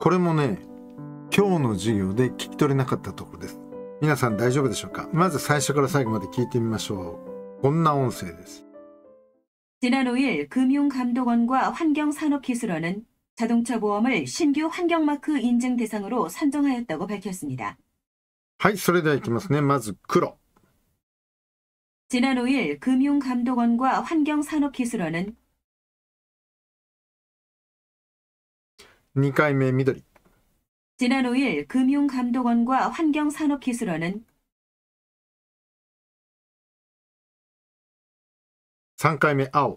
これもね今日の授業で聞き取れなかったところです皆さん大丈夫でしょうかまず最初から最後まで聞いてみましょうこんな音声です지난5일금융감독원과환경산업기술원은자동차보험을신규환경마크인증대상으로선정하였다고밝혔습니다はいそれではいきますねまず黒지난5일금융감독원과환경산업기술원은2回目緑지난5일금융감독원과환경산업기술원은3回目青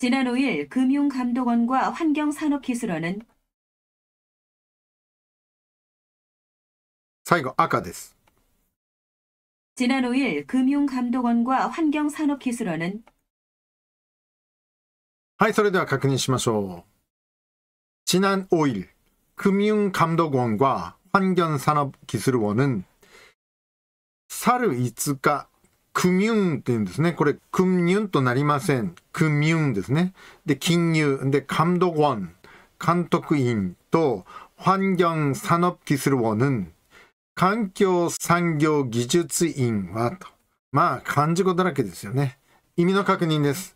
지난5일금융감독원과환경산업기술원은最後赤です지난5일금융감독원과환경산업기술원은はい、それでは確認しましょう。지난5일금융감독원과환경산업기술원은사르이クミ금융って言うんですね。これ、금융となりません。금융ですね。で、金融。で、ドゴ원監督員と、환경산업기술원은環境産業技術院はと。まあ、漢字語だらけですよね。意味の確認です。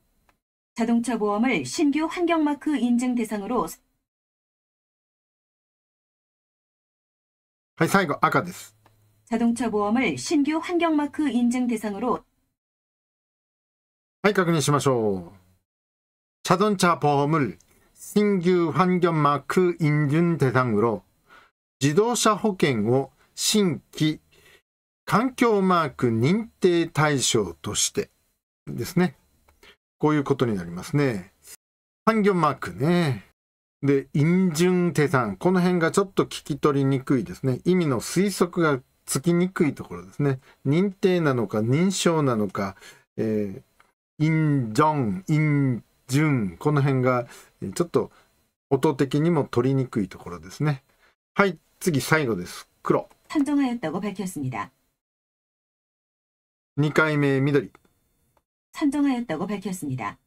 자동차보험을신규환경마크인증대상으로はい、最後、赤です。자동차보험을신규환경마크인증대상으로はい、確認しましょう。자동차보험을신규환경마크인증대상으로자동차보험을신규環境マーク認定対象としてですね。こういうことになりますね。産業マークね。で、陰順手算。この辺がちょっと聞き取りにくいですね。意味の推測がつきにくいところですね。認定なのか、認証なのか、えー、陰順、陰順。この辺がちょっと音的にも取りにくいところですね。はい、次最後です。黒。2回目緑선정하였다고밝혔습니다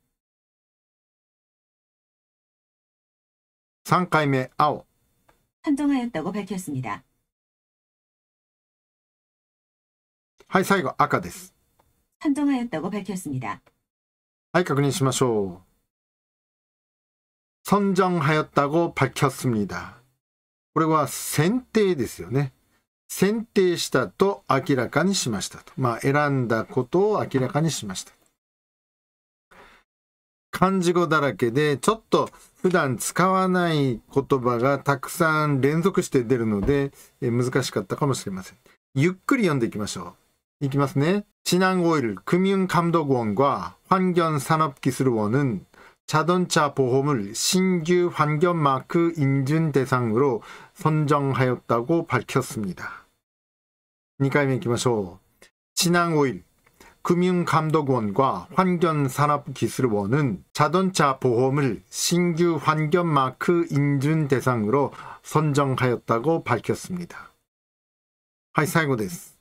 3回目青선정하였다고밝혔습니다はい最後赤です선정하였다고밝혔습니다はい確認しましょう선정하였다고밝혔습니다これは選定ですよね選定したと明らかにしましたとまあ選んだことを明らかにしました漢字語だらけで、ちょっと普段使わない言葉がたくさん連続して出るので、え難しかったかもしれません。ゆっくり読んでいきましょう。いきますね。지난5일금융감독원과환경산업기술원은자동차보험을신규환경마크인준대상으로선정하였다고밝혔습니다2回目いきましょう。지난5일 금융감독원과 환경산업기술원은 자동차 보험을 신규 환경마크 인준 대상으로 선정하였다고 밝혔습니다. 하이사이고 데스.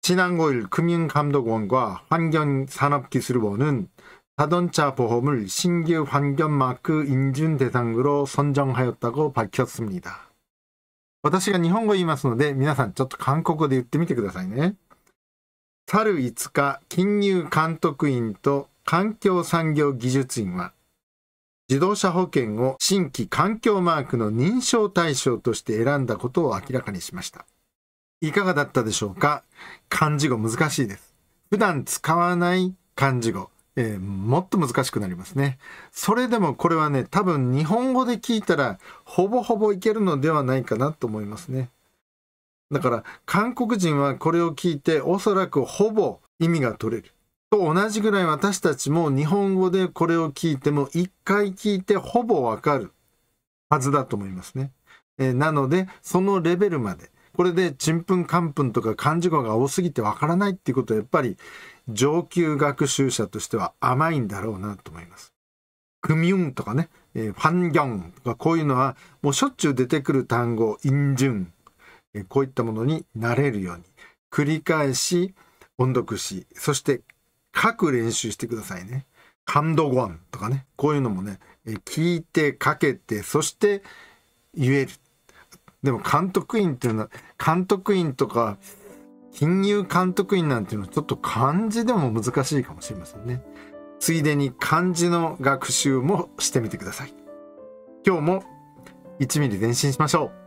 지난 5일 금융감독원과 환경산업기술원은 자동차 보험을 신규 환경마크 인준 대상으로 선정하였다고 밝혔습니다. 私が日本語言いますので、皆さんちょっと韓国語で言ってみてくださいね。たる5日金融監督員と環境産業技術院は自動車保険を新規環境マークの認証対象として選んだことを明らかにしましたいかがだったでしょうか漢字語難しいです普段使わない漢字語、えー、もっと難しくなりますねそれでもこれはね多分日本語で聞いたらほぼほぼいけるのではないかなと思いますねだから韓国人はこれを聞いておそらくほぼ意味が取れる。と同じぐらい私たちも日本語でこれを聞いても一回聞いてほぼわかるはずだと思いますね。えー、なのでそのレベルまでこれでちんぷんかんぷんとか漢字語が多すぎてわからないっていうことはやっぱり上級学習者としては甘いんだろうなと思います。クミュンとかね、えー、ファンギョンとかこういうのはもうしょっちゅう出てくる単語、インジュン、こういったものになれるように繰り返し音読しそして書く練習してくださいね。感ンごゴンとかねこういうのもね聞いて書けてそして言える。でも監督員っていうのは監督員とか金融監督員なんていうのはちょっと漢字でも難しいかもしれませんね。ついでに漢字の学習もしてみてください。今日も1ミリ前進しましょう。